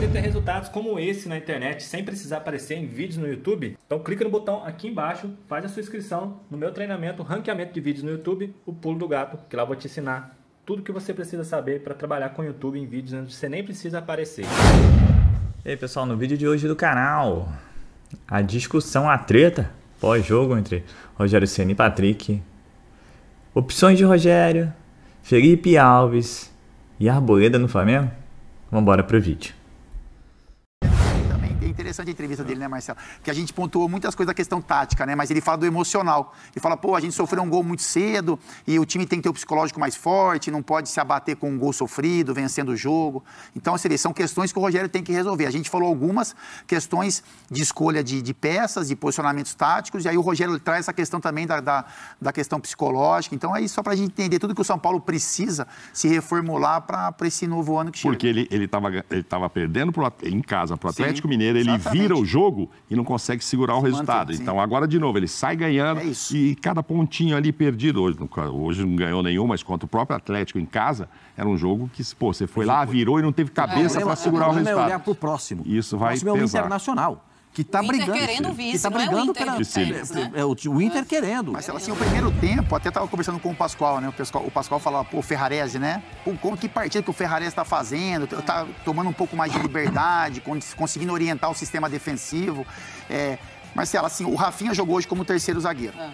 poder ter resultados como esse na internet sem precisar aparecer em vídeos no YouTube? Então clica no botão aqui embaixo, faz a sua inscrição no meu treinamento Ranqueamento de Vídeos no YouTube, o Pulo do Gato, que lá eu vou te ensinar tudo que você precisa saber para trabalhar com o YouTube em vídeos onde você nem precisa aparecer. E aí pessoal, no vídeo de hoje do canal, a discussão, a treta pós-jogo entre Rogério Ceni e Patrick, opções de Rogério, Felipe Alves e Arboleda no Flamengo? Vamos embora pro vídeo interessante a entrevista dele, né, Marcelo? Que a gente pontuou muitas coisas da questão tática, né? Mas ele fala do emocional. Ele fala, pô, a gente sofreu um gol muito cedo e o time tem que ter o psicológico mais forte, não pode se abater com um gol sofrido, vencendo o jogo. Então, assim, são questões que o Rogério tem que resolver. A gente falou algumas questões de escolha de, de peças, de posicionamentos táticos, e aí o Rogério traz essa questão também da, da, da questão psicológica. Então, é isso só para a gente entender tudo que o São Paulo precisa se reformular para esse novo ano que chega. Porque ele estava ele tava, ele tava perdendo pro, em casa para o Atlético Sim, Mineiro, ele vira o jogo e não consegue segurar o resultado. Então, agora de novo, ele sai ganhando é e cada pontinho ali perdido. Hoje, hoje não ganhou nenhum, mas contra o próprio Atlético em casa, era um jogo que, pô, você foi lá, virou e não teve é, cabeça é, para segurar o resultado. É olhar para o próximo. Isso vai o próximo pesar. é o Internacional que está brigando. querendo vice, que tá brigando é o Inter. Pela, né? É, é, é, o, o Inter querendo. Mas assim, o primeiro tempo, até estava conversando com o Pascoal, né? O Pascoal, o Pascoal falava, pô, o Ferrarese, né? Pô, como que partida que o Ferrarese está fazendo? Está tomando um pouco mais de liberdade, conseguindo orientar o sistema defensivo. É, Marcelo, assim, o Rafinha jogou hoje como terceiro zagueiro. Ah.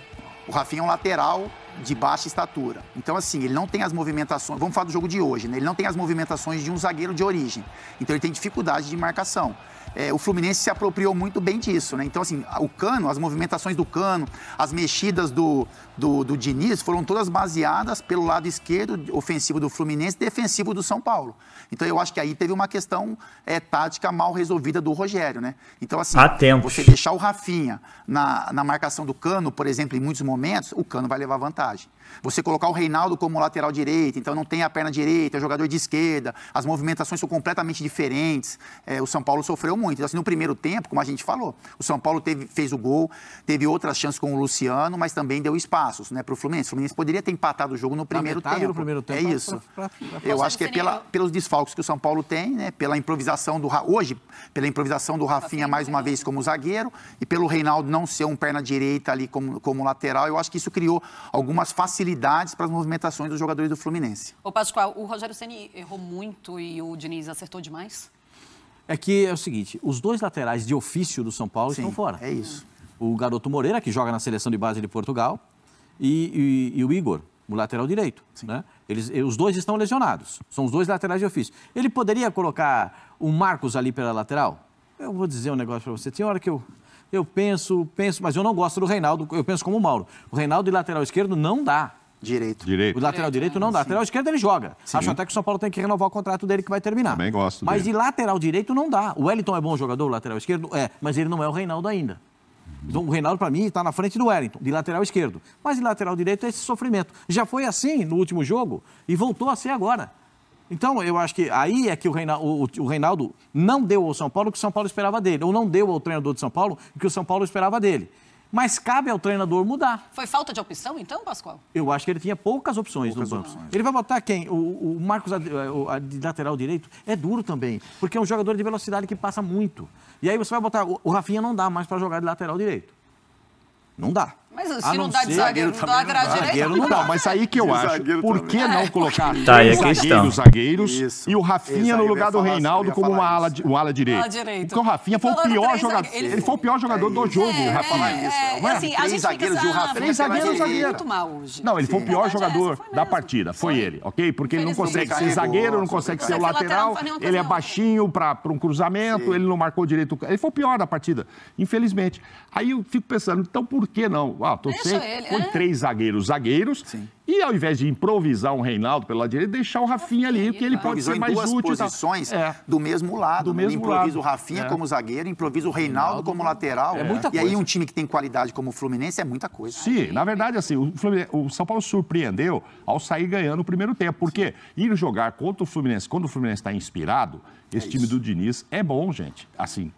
O Rafinha é um lateral de baixa estatura. Então, assim, ele não tem as movimentações. Vamos falar do jogo de hoje, né? Ele não tem as movimentações de um zagueiro de origem. Então, ele tem dificuldade de marcação é, o Fluminense se apropriou muito bem disso, né? Então, assim, o Cano, as movimentações do Cano, as mexidas do, do, do Diniz foram todas baseadas pelo lado esquerdo, ofensivo do Fluminense, defensivo do São Paulo. Então, eu acho que aí teve uma questão é, tática mal resolvida do Rogério, né? Então, assim, você deixar o Rafinha na, na marcação do Cano, por exemplo, em muitos momentos, o Cano vai levar vantagem. Você colocar o Reinaldo como lateral direito, então não tem a perna direita, é jogador de esquerda, as movimentações são completamente diferentes. É, o São Paulo sofreu muito. Então, assim, no primeiro tempo, como a gente falou, o São Paulo teve, fez o gol, teve outras chances com o Luciano, mas também deu espaços né, para o Fluminense. O Fluminense poderia ter empatado o jogo no primeiro, tempo. primeiro tempo. É pra, isso. Pra, pra, Eu acho que é pela, pelos desfalques que o São Paulo tem, né, pela improvisação do. Hoje, pela improvisação do Rafinha mais uma vez como zagueiro e pelo Reinaldo não ser um perna direita ali como, como lateral. Eu acho que isso criou algumas facilidades facilidades para as movimentações dos jogadores do Fluminense. O Pascoal, o Rogério Ceni errou muito e o Diniz acertou demais? É que é o seguinte, os dois laterais de ofício do São Paulo Sim, estão fora. É isso. O garoto Moreira, que joga na seleção de base de Portugal, e, e, e o Igor, o lateral direito. Né? Eles, os dois estão lesionados. São os dois laterais de ofício. Ele poderia colocar o Marcos ali pela lateral? Eu vou dizer um negócio para você. Tem hora que eu eu penso, penso, mas eu não gosto do Reinaldo, eu penso como o Mauro. O Reinaldo de lateral esquerdo não dá. Direito. direito. O lateral direito não dá. Sim. Lateral esquerdo ele joga. Sim. Acho até que o São Paulo tem que renovar o contrato dele que vai terminar. Também gosto. Mas dele. de lateral direito não dá. O Wellington é bom jogador, lateral esquerdo? É, mas ele não é o Reinaldo ainda. Então, o Reinaldo, para mim, está na frente do Wellington, de lateral esquerdo. Mas de lateral direito é esse sofrimento. Já foi assim no último jogo e voltou a ser agora. Então, eu acho que aí é que o Reinaldo, o, o Reinaldo, não deu ao São Paulo o que o São Paulo esperava dele, ou não deu ao treinador de São Paulo o que o São Paulo esperava dele. Mas cabe ao treinador mudar. Foi falta de opção, então, Pascoal? Eu acho que ele tinha poucas opções poucas no banco. Opções. Ele vai botar quem? O, o Marcos, eh, o, de lateral direito, é duro também, porque é um jogador de velocidade que passa muito. E aí você vai botar. O, o Rafinha não dá mais para jogar de lateral direito. Não dá. Mas se não, não dá de zagueiro, não dá atrás direito. Zagueiro não dá, mas aí que eu acho. Por que não colocar tá, é zagueiros, zagueiros e o Rafinha no lugar do Reinaldo como uma ala, um ala direita? então direito. Porque o Rafinha foi o pior jogador. Ele foi o pior é jogador do jogo, o é, Rafinha. É, assim, três zagueiros e o assim, ah, Rafinha. Três zagueiros zagueiro. muito mal hoje. Não, ele foi o pior jogador assim, da partida. Foi ele, ok? Porque ele não consegue ser zagueiro, não consegue ser lateral. Ele é baixinho para um cruzamento, ele não marcou direito. Ele foi o pior da partida, infelizmente. Aí eu fico pensando, então por que não? Ah, tô sem, ele, Foi é. três zagueiros, zagueiros. Sim. E ao invés de improvisar um Reinaldo pelo lado direito, deixar o Rafinha ali, que ele pode ser mais duas útil. posições tá? do mesmo lado. Do né? mesmo improvisa lado. o Rafinha é. como zagueiro, improvisa o Reinaldo, Reinaldo como lateral. É muita coisa. E aí um time que tem qualidade como o Fluminense é muita coisa. Sim, na verdade, assim, o, o São Paulo surpreendeu ao sair ganhando o primeiro tempo. Porque ir jogar contra o Fluminense, quando o Fluminense está inspirado, esse é time do Diniz é bom, gente. Assim,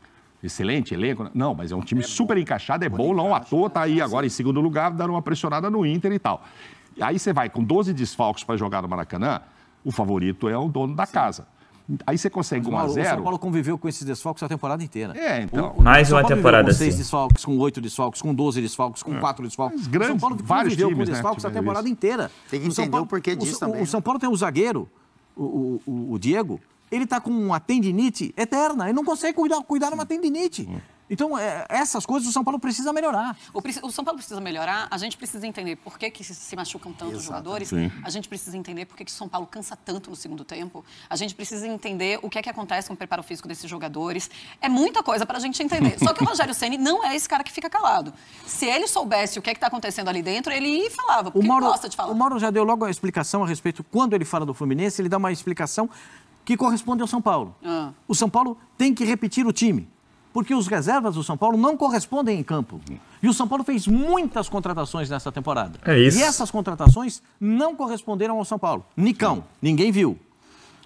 excelente elenco. Né? Não, mas é um time é super encaixado, é bom, não à toa, tá aí agora em segundo lugar, dando uma pressionada no Inter e tal. Aí você vai com 12 desfalques para jogar no Maracanã, o favorito é o dono da casa. Aí você consegue 1 a 0 O São Paulo conviveu com esses desfalques a temporada inteira. É, então. O, Mais uma temporada com assim. Com 6 desfalques, com 8 desfalques, com 12 desfalques, com é. 4 desfalques. grandes, o São Paulo vários conviveu times, com né, desfalques né, a temporada isso. inteira. Tem que entender o, porquê disso o, também. O São né? Paulo tem um zagueiro, o, o Diego, ele está com uma tendinite eterna, ele não consegue cuidar, cuidar de uma tendinite. Hum. Então, é, essas coisas o São Paulo precisa melhorar. O, o, São Paulo precisa melhorar, a gente precisa entender por que, que se machucam tanto Exato, os jogadores, sim. a gente precisa entender por que, que o São Paulo cansa tanto no segundo tempo, a gente precisa entender o que é que acontece com o preparo físico desses jogadores. É muita coisa para a gente entender. Só que o Rogério Ceni não é esse cara que fica calado. Se ele soubesse o que é está acontecendo ali dentro, ele falava, porque o Mauro, gosta de falar. O Mauro já deu logo a explicação a respeito, quando ele fala do Fluminense, ele dá uma explicação que corresponde ao São Paulo. Ah. O São Paulo tem que repetir o time, porque os reservas do São Paulo não correspondem em campo. E o São Paulo fez muitas contratações nessa temporada. É isso. E essas contratações não corresponderam ao São Paulo. Nicão, ninguém viu.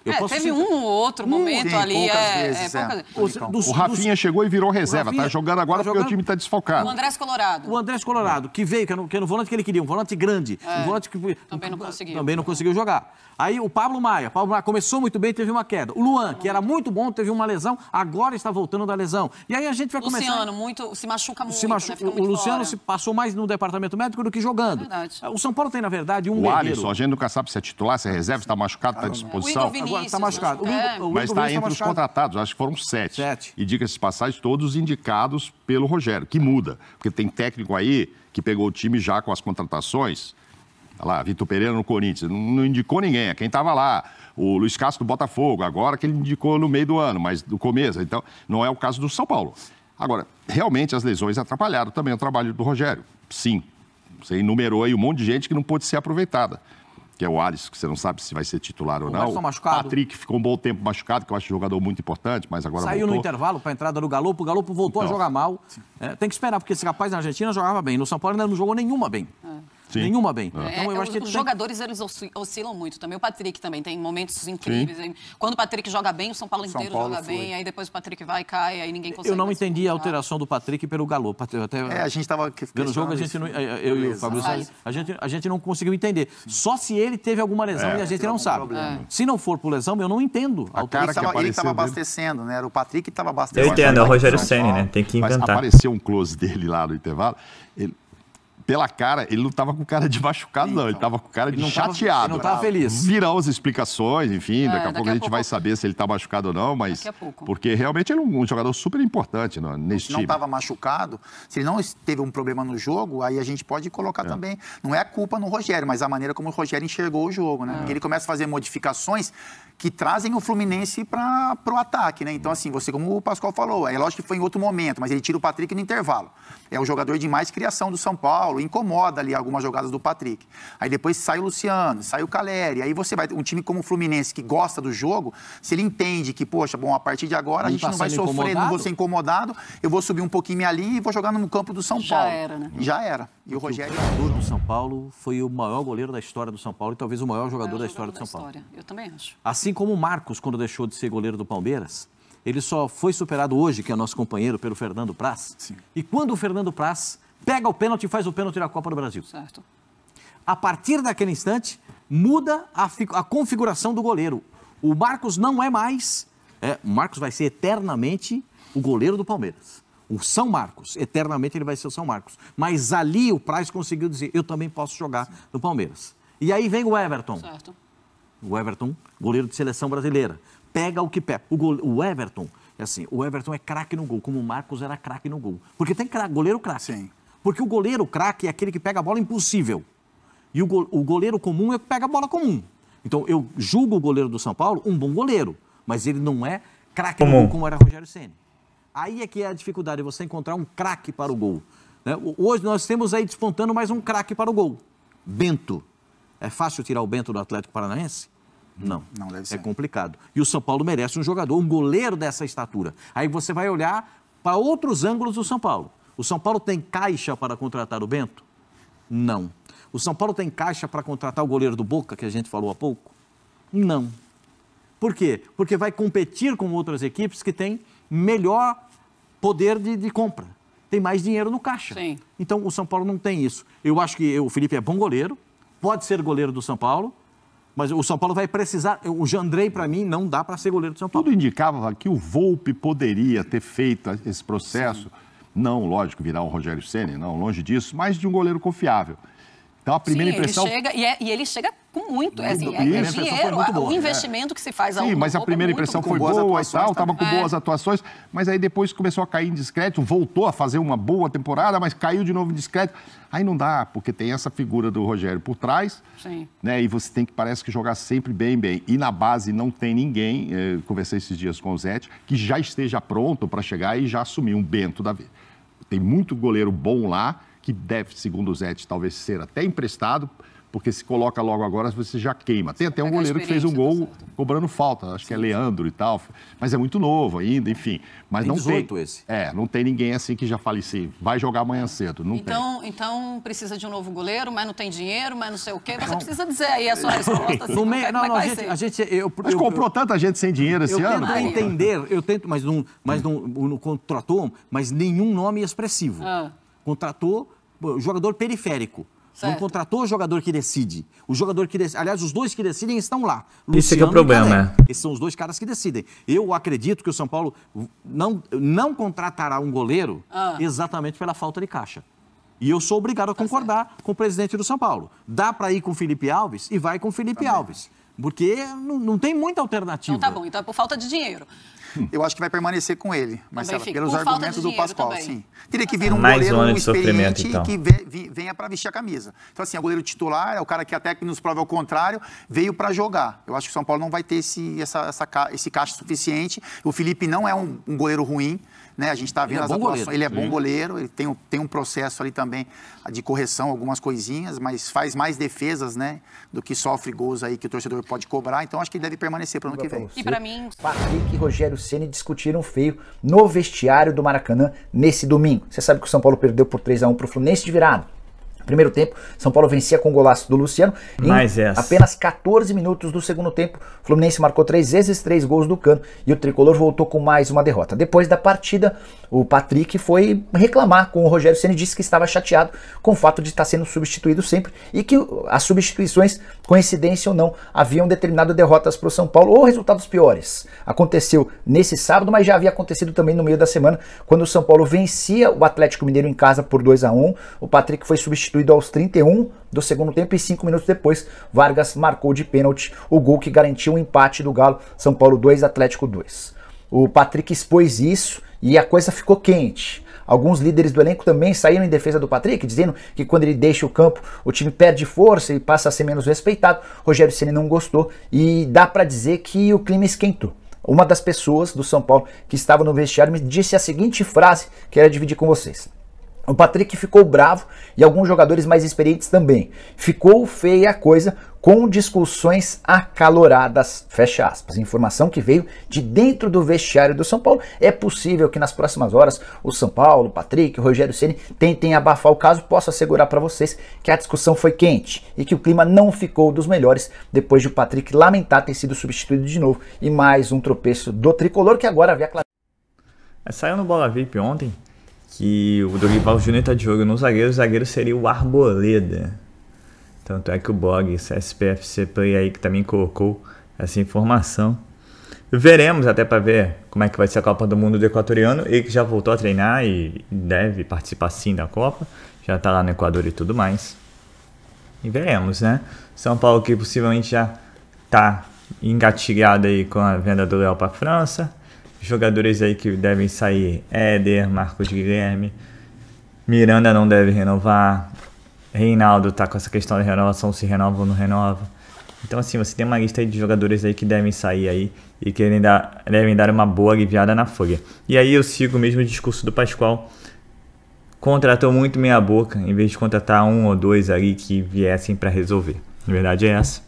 Eu é, posso teve citar... um ou outro momento ali. É, é, é. Então, O, Rafinha dos... chegou e virou reserva. Tá Rafinha, tá jogando agora tá jogando... porque o time está desfalcado. O Andrés Colorado. O Andrés Colorado, que veio, que era, que era um volante que ele queria, um volante grande. Um é, volante que... Também não conseguiu. Também não conseguiu jogar. Aí o Pablo Maia. Pablo Maia começou muito bem, teve uma queda. O Luan, que era muito bom, teve uma lesão, agora está voltando da lesão. E aí a gente vai Luciano, começar... Luciano, muito, se machuca muito, se né? machu... né? muito O Luciano se passou mais no departamento médico do que jogando. É verdade. O São Paulo tem, na verdade, um O Alisson, a gente do Caçap, se é titular, se é reserva, está machucado, está à né? disposição. O está machucado. O o Mas está tá entre tá os contratados, acho que foram sete. Sete. E diga-se de passagem, todos indicados pelo Rogério, que muda. Porque tem técnico aí que pegou o time já com as contratações. Olha lá, Vitor Pereira no Corinthians, não indicou ninguém, é quem estava lá. O Luiz Castro do Botafogo, agora que ele indicou no meio do ano, mas do começo. Então, não é o caso do São Paulo. Agora, realmente as lesões atrapalharam também o trabalho do Rogério. Sim, você enumerou aí um monte de gente que não pôde ser aproveitada que é o Alisson, que você não sabe se vai ser titular ou o não. Alisson machucado. Patrick ficou um bom tempo machucado, que eu acho um jogador muito importante, mas agora Saiu voltou. no intervalo para a entrada do Galopo, o Galopo voltou então, a jogar mal. É, tem que esperar, porque esse rapaz na Argentina jogava bem, no São Paulo ainda não jogou nenhuma bem. É. Sim. Nenhuma bem. É. Então, eu é, acho que os é jogadores tem... eles oscilam muito também. O Patrick também tem momentos incríveis. Sim. Quando o Patrick joga bem, o São Paulo São inteiro Paulo joga foi. bem, aí depois o Patrick vai, cai, aí ninguém consegue. Eu não entendi a alteração do Patrick pelo Galo. Até, é, a gente estava. Pelo jogo, a gente não, é, eu Beleza. e o Fabrício, a gente, a gente não conseguiu entender. Só se ele teve alguma lesão é, e a gente não sabe. É. Se não for por lesão, eu não entendo. A cara ele estava abastecendo, né? Era o Patrick que estava abastecendo. Eu entendo, é o Rogério Senna, né? Tem que inventar. Mas apareceu um close dele lá no intervalo. Ele, pela cara, ele não estava com cara de machucado, não. Ele estava então, com cara de chateado. Tava, não estava feliz. Virão as explicações, enfim. É, daqui, a, daqui pouco a a gente vai saber se ele está machucado ou não, mas. Porque realmente ele é um, um jogador super importante não, nesse se time. Se não estava machucado, se ele não teve um problema no jogo, aí a gente pode colocar é. também. Não é a culpa no Rogério, mas a maneira como o Rogério enxergou o jogo, né? É. Ele começa a fazer modificações que trazem o Fluminense para o ataque, né? Então, assim, você, como o Pascoal falou, é lógico que foi em outro momento, mas ele tira o Patrick no intervalo. É o jogador de mais criação do São Paulo Paulo, incomoda ali algumas jogadas do Patrick. Aí depois sai o Luciano, sai o Caleri. Aí você vai. Um time como o Fluminense que gosta do jogo, se ele entende que, poxa, bom, a partir de agora não a gente tá não vai sofrer, incomodado? não vou ser incomodado, eu vou subir um pouquinho ali e vou jogar no campo do São Já Paulo. Já era, né? Já era. E o Rogério. O jogador do São Paulo foi o maior goleiro da história do São Paulo e talvez o maior jogador, o maior da história jogador do São da Paulo. Eu também acho. Assim como o Marcos, quando deixou de ser goleiro do Palmeiras, ele só foi superado hoje, que é nosso companheiro, pelo Fernando Praz. Sim. E quando o Fernando Praz pega o pênalti e faz o pênalti na Copa do Brasil. Certo. A partir daquele instante, muda a, a configuração do goleiro. O Marcos não é mais. É, o Marcos vai ser eternamente o goleiro do Palmeiras. O São Marcos, eternamente ele vai ser o São Marcos. Mas ali o Praz conseguiu dizer: eu também posso jogar no Palmeiras. E aí vem o Everton. Certo. O Everton, goleiro de seleção brasileira. Pega o que pega. O, o Everton, é assim, o Everton é craque no gol, como o Marcos era craque no gol. Porque tem goleiro craque. Sim. Porque o goleiro craque é aquele que pega a bola impossível. E o, go o goleiro comum é o que pega a bola comum. Então, eu julgo o goleiro do São Paulo um bom goleiro, mas ele não é craque como... como era Rogério Ceni. Aí é que é a dificuldade, você encontrar um craque para o gol. Né? Hoje nós temos aí despontando mais um craque para o gol. Bento. É fácil tirar o Bento do Atlético Paranaense? Não. Não deve é ser. É complicado. E o São Paulo merece um jogador, um goleiro dessa estatura. Aí você vai olhar para outros ângulos do São Paulo. O São Paulo tem caixa para contratar o Bento? Não. O São Paulo tem caixa para contratar o goleiro do Boca, que a gente falou há pouco? Não. Por quê? Porque vai competir com outras equipes que têm melhor poder de, de compra, tem mais dinheiro no caixa. Sim. Então o São Paulo não tem isso. Eu acho que o Felipe é bom goleiro, pode ser goleiro do São Paulo, mas o São Paulo vai precisar. O Jandrei, para mim, não dá para ser goleiro do São Paulo. Tudo indicava que o Volpe poderia ter feito esse processo. Sim não, lógico, virar um Rogério Senna, não, longe disso, mas de um goleiro confiável. Então a primeira Sim, impressão. Ele chega, e, é, e ele chega com muito, é, assim, é, isso, é dinheiro, muito boa, o investimento é. que se faz ao Sim, mas a é primeira impressão foi boa e tal, estava com boas é. atuações, mas aí depois começou a cair em discreto, voltou a fazer uma boa temporada, mas caiu de novo em discreto. Aí não dá, porque tem essa figura do Rogério por trás, Sim. né? E você tem que parece que jogar sempre bem, bem. E na base não tem ninguém, eu eh, conversei esses dias com o Zé que já esteja pronto para chegar e já assumir um Bento da vida. Tem muito goleiro bom lá, que deve, segundo o Zete, talvez ser até emprestado, porque se coloca logo agora, você já queima. Tem até um tá goleiro que fez um tá gol cobrando falta, acho que é Leandro e tal, mas é muito novo ainda, enfim. Mas tem não 18 tem, esse. É, não tem ninguém assim que já fale assim, vai jogar amanhã cedo, não então, tem. Então precisa de um novo goleiro, mas não tem dinheiro, mas não sei o quê, você não. precisa dizer aí a sua resposta. Assim, no é não, não, a gente, a gente, eu, Mas comprou eu, tanta gente sem dinheiro esse ano. Eu tento entender, eu tento, mas não, mas não, não contratou, mas nenhum nome é expressivo. Ah contratou jogador periférico. Certo. Não contratou o jogador que decide. O jogador que decide. Aliás, os dois que decidem estão lá. Luciano Esse é, é o problema. Né? Esses são os dois caras que decidem. Eu acredito que o São Paulo não, não contratará um goleiro ah. exatamente pela falta de caixa. E eu sou obrigado a tá concordar tá com o presidente do São Paulo. Dá para ir com Felipe Alves e vai com Felipe Alves. Porque não, não tem muita alternativa. Então tá bom, então é por falta de dinheiro. Eu acho que vai permanecer com ele, Marcelo, pelos argumentos do Pascoal, também. sim. Teria que tá vir um Mais goleiro um experiente então. que venha para vestir a camisa. Então, assim, é o goleiro titular, é o cara que até que nos prova ao contrário, veio para jogar. Eu acho que o São Paulo não vai ter esse, essa, essa, esse caixa suficiente. O Felipe não é um, um goleiro ruim, né? A gente está vendo ele é as é atuações. Goleiro. Ele é bom goleiro, ele tem, tem um processo ali também de correção, algumas coisinhas, mas faz mais defesas né, do que sofre gols aí que o torcedor pode cobrar. Então acho que ele deve permanecer para o ano que vem. E para mim. Patrick e Rogério Ceni discutiram feio no vestiário do Maracanã nesse domingo. Você sabe que o São Paulo perdeu por 3 a 1 para o Fluminense de virado. Primeiro tempo, São Paulo vencia com o golaço do Luciano. Mais essa. Apenas 14 minutos do segundo tempo, Fluminense marcou três vezes, três gols do Cano e o Tricolor voltou com mais uma derrota. Depois da partida, o Patrick foi reclamar com o Rogério e disse que estava chateado com o fato de estar sendo substituído sempre e que as substituições, coincidência ou não, haviam determinado derrotas para o São Paulo ou resultados piores. Aconteceu nesse sábado, mas já havia acontecido também no meio da semana, quando o São Paulo vencia o Atlético Mineiro em casa por 2 a 1 um, o Patrick foi substituído substituído aos 31 do segundo tempo e cinco minutos depois, Vargas marcou de pênalti o gol que garantiu o empate do Galo, São Paulo 2, Atlético 2. O Patrick expôs isso e a coisa ficou quente. Alguns líderes do elenco também saíram em defesa do Patrick, dizendo que quando ele deixa o campo, o time perde força e passa a ser menos respeitado. Rogério Ceni não gostou e dá para dizer que o clima esquentou. Uma das pessoas do São Paulo que estava no vestiário me disse a seguinte frase que era dividir com vocês. O Patrick ficou bravo e alguns jogadores mais experientes também. Ficou feia a coisa com discussões acaloradas, fecha aspas. Informação que veio de dentro do vestiário do São Paulo. É possível que nas próximas horas o São Paulo, o Patrick, o Rogério Ceni tentem abafar o caso. Posso assegurar para vocês que a discussão foi quente e que o clima não ficou dos melhores depois de o Patrick lamentar ter sido substituído de novo e mais um tropeço do tricolor que agora vê a é, Saiu no Bola VIP ontem que o Dorival Júnior está de jogo no zagueiro, o zagueiro seria o Arboleda. Tanto é que o blog SPFC Play aí que também colocou essa informação. Veremos até para ver como é que vai ser a Copa do Mundo do Equatoriano. Ele que já voltou a treinar e deve participar sim da Copa. Já está lá no Equador e tudo mais. E veremos, né? São Paulo que possivelmente já está engatilhado aí com a venda do Léo para França jogadores aí que devem sair: Éder, Marcos Guilherme, Miranda não deve renovar, Reinaldo tá com essa questão da renovação, se renova ou não renova. Então, assim, você tem uma lista de jogadores aí que devem sair aí e que devem dar, devem dar uma boa aliviada na folha. E aí eu sigo o mesmo discurso do Pascoal. Contratou muito meia boca, em vez de contratar um ou dois ali que viessem para resolver. Na verdade é essa.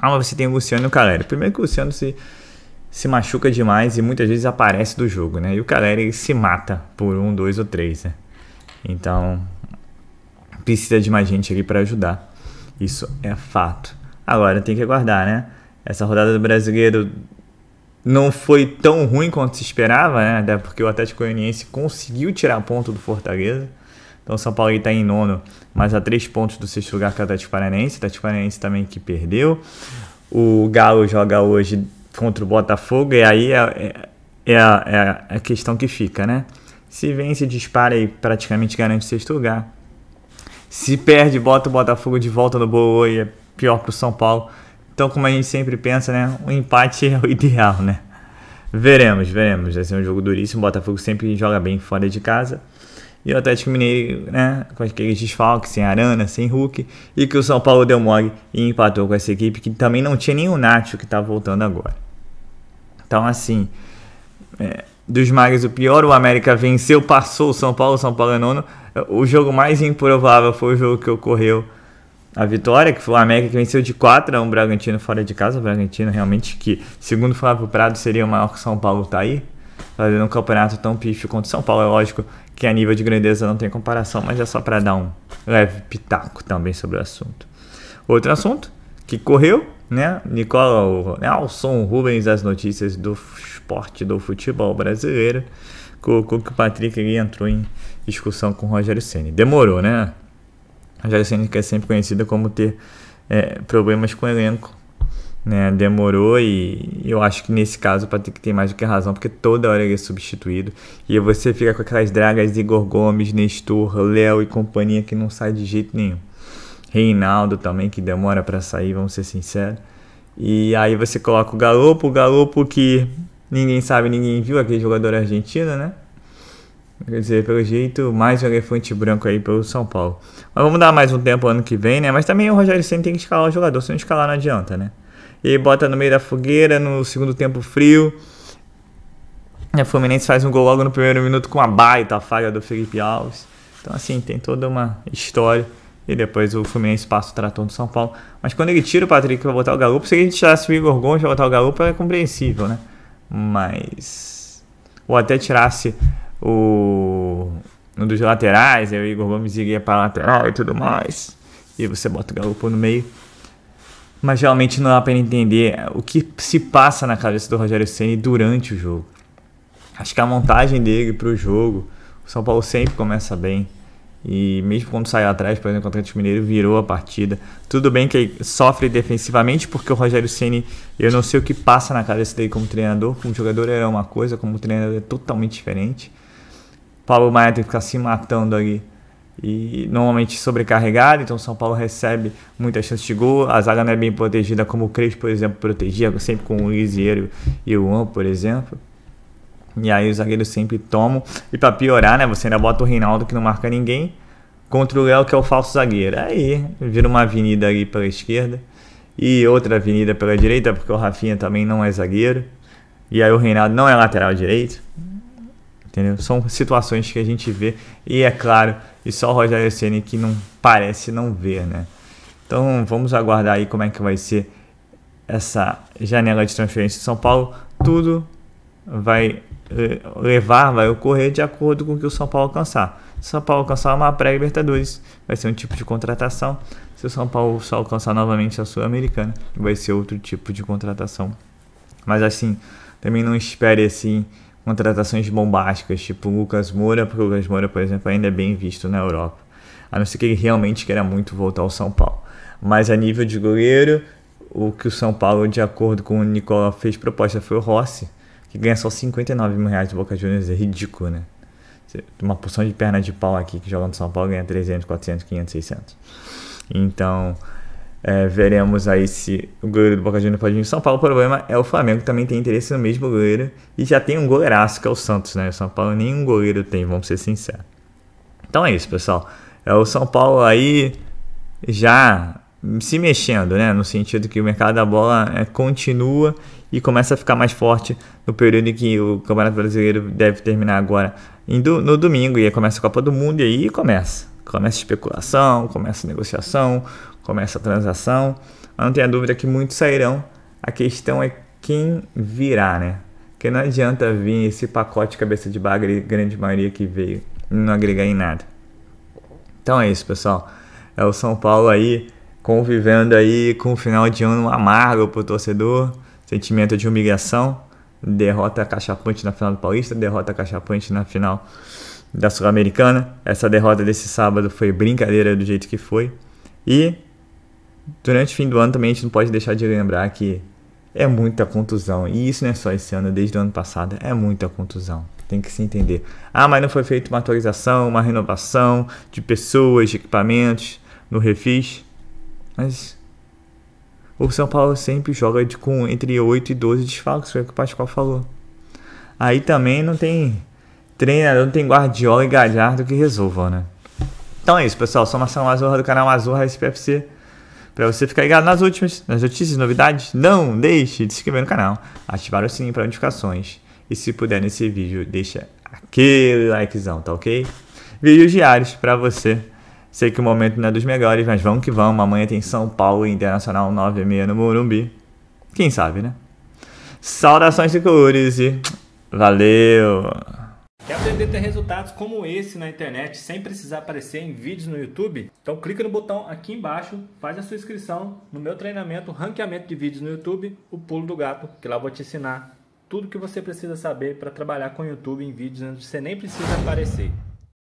Ah, mas você tem o Luciano e o Calera. Primeiro que o Luciano se se machuca demais e muitas vezes aparece do jogo, né? E o Caleri se mata por um, dois ou três, né? Então, precisa de mais gente aqui para ajudar. Isso é fato. Agora tem que aguardar, né? Essa rodada do Brasileiro não foi tão ruim quanto se esperava, né? Até porque o Atlético Goianiense conseguiu tirar ponto do Fortaleza. Então o São Paulo está em nono, mas a três pontos do sexto lugar que é o Atlético Paranaense. O Atlético Paranaense também que perdeu. O Galo joga hoje contra o Botafogo, e aí é, é, é, é, a, é a questão que fica, né? Se vence, dispara e praticamente garante o sexto lugar. Se perde, bota o Botafogo de volta no bolo e é pior para o São Paulo. Então, como a gente sempre pensa, né? O um empate é o ideal, né? Veremos, veremos. Vai ser um jogo duríssimo. O Botafogo sempre joga bem fora de casa. E o Atlético Mineiro, né? Com aqueles desfalques, sem Arana, sem Hulk. E que o São Paulo deu mole e empatou com essa equipe que também não tinha nem o Nacho que tá voltando agora. Então, assim, é, dos magos, o pior, o América venceu, passou o São Paulo, o São Paulo é nono. O jogo mais improvável foi o jogo que ocorreu a vitória, que foi o América que venceu de 4 a 1 o Bragantino fora de casa. O Bragantino realmente que, segundo o Flávio Prado, seria o maior que o São Paulo tá aí. Fazendo um campeonato tão pífio quanto o São Paulo. É lógico que a nível de grandeza não tem comparação, mas é só para dar um leve pitaco também sobre o assunto. Outro assunto que correu né? Nicola o Nelson Rubens, as notícias do esporte do futebol brasileiro. Colocou que o Patrick ele entrou em discussão com o Rogério Senna. Demorou, né? Rogério Senna que é sempre conhecido como ter é, problemas com o elenco. Né? Demorou e eu acho que nesse caso o Patrick tem mais do que razão, porque toda hora ele é substituído. E você fica com aquelas dragas Igor Gomes, Nestor, Léo e companhia que não sai de jeito nenhum. Reinaldo também, que demora para sair, vamos ser sinceros. E aí você coloca o Galopo, o Galopo que ninguém sabe, ninguém viu, aquele jogador argentino, né? Quer dizer, pelo jeito, mais um elefante branco aí pelo São Paulo. Mas vamos dar mais um tempo ano que vem, né? Mas também o Rogério Senna tem que escalar o jogador, se não escalar não adianta, né? E aí bota no meio da fogueira, no segundo tempo frio. E a Fluminense faz um gol logo no primeiro minuto com uma baita falha do Felipe Alves. Então, assim, tem toda uma história. E depois o Fluminense passa o trator do São Paulo. Mas quando ele tira o Patrick para botar o Galo se ele tirasse o Igor Gomes para botar o Galo é compreensível, né? Mas. Ou até tirasse o. Um dos laterais, aí o Igor Gomes iria para lateral e tudo mais. E você bota o Galupo no meio. Mas realmente não dá para entender o que se passa na cabeça do Rogério Ceni durante o jogo. Acho que a montagem dele para o jogo, o São Paulo sempre começa bem. E mesmo quando saiu atrás, por exemplo, contra o Atlético Mineiro, virou a partida. Tudo bem que sofre defensivamente, porque o Rogério Ceni, eu não sei o que passa na cabeça dele como treinador. Como jogador era uma coisa, como treinador é totalmente diferente. Paulo Maia tem que ficar se matando ali e normalmente sobrecarregado, então São Paulo recebe muitas chances de gol, a zaga não é bem protegida como o Crespo, por exemplo, protegia sempre com o Lisieiro e o Juan, por exemplo. E aí os zagueiros sempre tomam. E para piorar, né? Você ainda bota o Reinaldo que não marca ninguém contra o Léo que é o falso zagueiro. Aí vira uma avenida ali pela esquerda e outra avenida pela direita, porque o Rafinha também não é zagueiro. E aí o Reinaldo não é lateral direito. Entendeu? São situações que a gente vê e é claro, e só o Rogério Ceni que não parece não ver, né? Então vamos aguardar aí como é que vai ser essa janela de transferência de São Paulo. Tudo vai eh, levar, vai ocorrer de acordo com o que o São Paulo alcançar. Se o São Paulo alcançar uma pré-Libertadores, vai ser um tipo de contratação. Se o São Paulo só alcançar novamente a Sul-Americana, vai ser outro tipo de contratação. Mas assim, também não espere assim contratações bombásticas, tipo Lucas Moura, porque o Lucas Moura, por exemplo, ainda é bem visto na Europa. A não ser que ele realmente queira muito voltar ao São Paulo. Mas a nível de goleiro, o que o São Paulo, de acordo com o Nicola, fez proposta foi o Rossi que ganha só 59 mil reais do Boca Juniors é ridículo, né? Uma porção de perna de pau aqui que joga no São Paulo ganha 300, 400, 500, 600. Então, é, veremos aí se o goleiro do Boca Juniors pode vir em São Paulo. O problema é o Flamengo também tem interesse no mesmo goleiro e já tem um goleiraço que é o Santos, né? O São Paulo nenhum goleiro tem, vamos ser sinceros. Então é isso, pessoal. É o São Paulo aí já se mexendo, né? no sentido que o mercado da bola é, continua e começa a ficar mais forte no período em que o Campeonato Brasileiro deve terminar agora no domingo, e aí começa a Copa do Mundo, e aí começa. Começa especulação, começa negociação, começa transação. Mas não tenha dúvida que muitos sairão. A questão é quem virá, né? Porque não adianta vir esse pacote cabeça de bagre, grande maioria que veio, não agregar em nada. Então é isso, pessoal. É o São Paulo aí convivendo aí com o final de ano amargo para o torcedor, sentimento de humilhação, derrota a Cachapante na final do Paulista, derrota a Cachapante na final da Sul-Americana. Essa derrota desse sábado foi brincadeira do jeito que foi. E durante o fim do ano também a gente não pode deixar de lembrar que é muita contusão. E isso não é só esse ano, desde o ano passado, é muita contusão. Tem que se entender. Ah, mas não foi feita uma atualização, uma renovação de pessoas, de equipamentos no refis mas o São Paulo sempre joga de, com entre 8 e 12 desfalques, foi o que o Pascoal falou. Aí também não tem treinador, não tem Guardiola e Galhardo que resolvam, né? Então é isso, pessoal. Sou Marcelo Mazorra do canal Mazorra SPFC. Para você ficar ligado nas últimas, nas notícias e novidades, não deixe de se inscrever no canal, ativar o sininho para notificações e se puder nesse vídeo, deixa aquele likezão, tá ok? Vídeos diários para você Sei que o momento não é dos melhores, mas vamos que vamos. Amanhã tem São Paulo Internacional 9 e meia no Morumbi. Quem sabe, né? Saudações de cores e valeu! Quer aprender a ter resultados como esse na internet sem precisar aparecer em vídeos no YouTube? Então clica no botão aqui embaixo, faz a sua inscrição no meu treinamento Ranqueamento de Vídeos no YouTube, o Pulo do Gato, que lá eu vou te ensinar tudo que você precisa saber para trabalhar com o YouTube em vídeos onde você nem precisa aparecer.